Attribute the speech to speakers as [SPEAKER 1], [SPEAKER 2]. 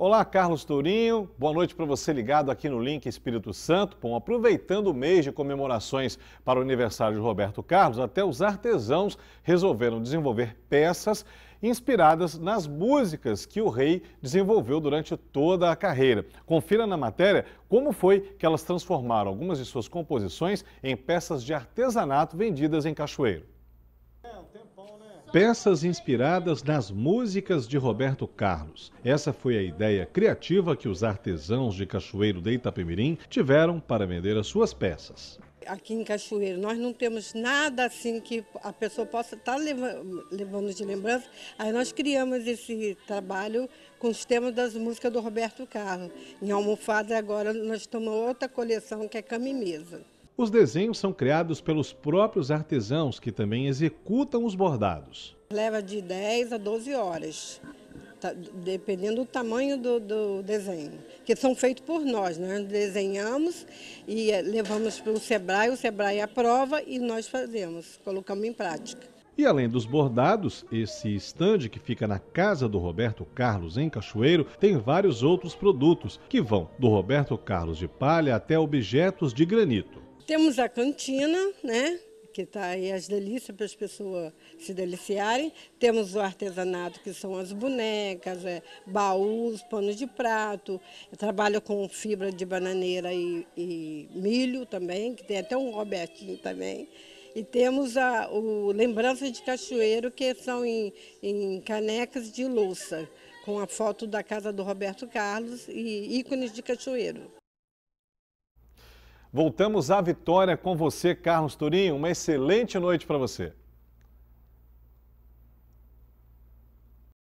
[SPEAKER 1] Olá, Carlos Tourinho. Boa noite para você ligado aqui no Link Espírito Santo. Bom, aproveitando o mês de comemorações para o aniversário de Roberto Carlos, até os artesãos resolveram desenvolver peças inspiradas nas músicas que o rei desenvolveu durante toda a carreira. Confira na matéria como foi que elas transformaram algumas de suas composições em peças de artesanato vendidas em Cachoeiro peças inspiradas nas músicas de Roberto Carlos. Essa foi a ideia criativa que os artesãos de Cachoeiro de Itapemirim tiveram para vender as suas peças.
[SPEAKER 2] Aqui em Cachoeiro, nós não temos nada assim que a pessoa possa tá estar levando de lembrança. Aí nós criamos esse trabalho com os temas das músicas do Roberto Carlos. Em Almofada, agora, nós tomamos outra coleção que é Camimesa. Mesa.
[SPEAKER 1] Os desenhos são criados pelos próprios artesãos que também executam os bordados.
[SPEAKER 2] Leva de 10 a 12 horas, tá, dependendo do tamanho do, do desenho, que são feitos por nós. Nós né? desenhamos e eh, levamos para o Sebrae, o Sebrae aprova e nós fazemos, colocamos em prática.
[SPEAKER 1] E além dos bordados, esse estande que fica na casa do Roberto Carlos em Cachoeiro tem vários outros produtos que vão do Roberto Carlos de palha até objetos de granito.
[SPEAKER 2] Temos a cantina, né? que está aí as delícias para as pessoas se deliciarem. Temos o artesanato, que são as bonecas, é, baús, panos de prato. Eu trabalho com fibra de bananeira e, e milho também, que tem até um Robertinho também. E temos a, o lembrança de Cachoeiro, que são em, em canecas de louça, com a foto da casa do Roberto Carlos e ícones de cachoeiro.
[SPEAKER 1] Voltamos à vitória com você, Carlos Turim. Uma excelente noite para você.